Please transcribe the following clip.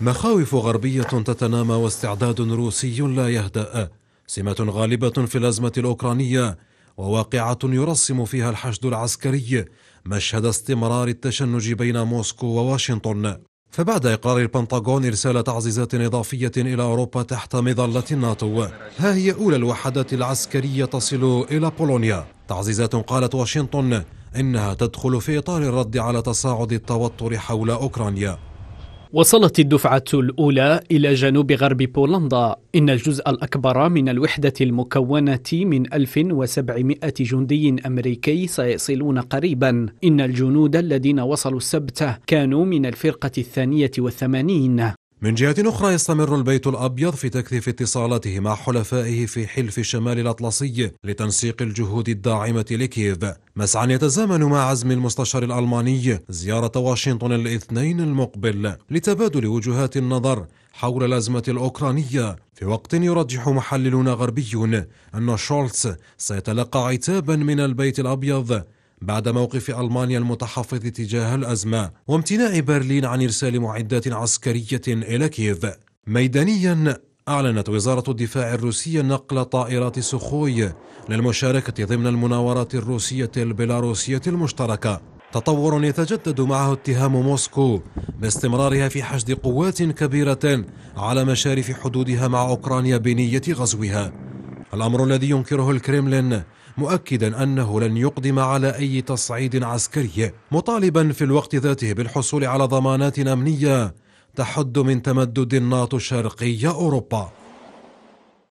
مخاوف غربية تتنامى واستعداد روسي لا يهدأ سمة غالبة في الأزمة الأوكرانية وواقعة يرسم فيها الحشد العسكري مشهد استمرار التشنج بين موسكو وواشنطن فبعد إقرار البنطاغون إرسال تعزيزات إضافية إلى أوروبا تحت مظلة الناتو ها هي أولى الوحدات العسكرية تصل إلى بولونيا تعزيزات قالت واشنطن إنها تدخل في إطار الرد على تصاعد التوتر حول أوكرانيا وصلت الدفعة الأولى إلى جنوب غرب بولندا إن الجزء الأكبر من الوحدة المكونة من 1700 جندي أمريكي سيصلون قريبا إن الجنود الذين وصلوا السبت كانوا من الفرقة الثانية والثمانين من جهة أخرى يستمر البيت الأبيض في تكثيف اتصالاته مع حلفائه في حلف الشمال الأطلسي لتنسيق الجهود الداعمة لكييف مسعى يتزامن مع عزم المستشار الألماني زيارة واشنطن الاثنين المقبل لتبادل وجهات النظر حول الأزمة الأوكرانية في وقت يرجح محللون غربيون أن شولتز سيتلقى عتابا من البيت الأبيض بعد موقف ألمانيا المتحفظ تجاه الأزمة وامتناع برلين عن إرسال معدات عسكرية إلى كييف ميدانيا أعلنت وزارة الدفاع الروسية نقل طائرات سخوي للمشاركة ضمن المناورات الروسية البيلاروسية المشتركة تطور يتجدد معه اتهام موسكو باستمرارها في حشد قوات كبيرة على مشارف حدودها مع أوكرانيا بنية غزوها الأمر الذي ينكره الكريملين مؤكدا أنه لن يقدم على أي تصعيد عسكري مطالبا في الوقت ذاته بالحصول على ضمانات أمنية تحد من تمدد الناطو الشرقي أوروبا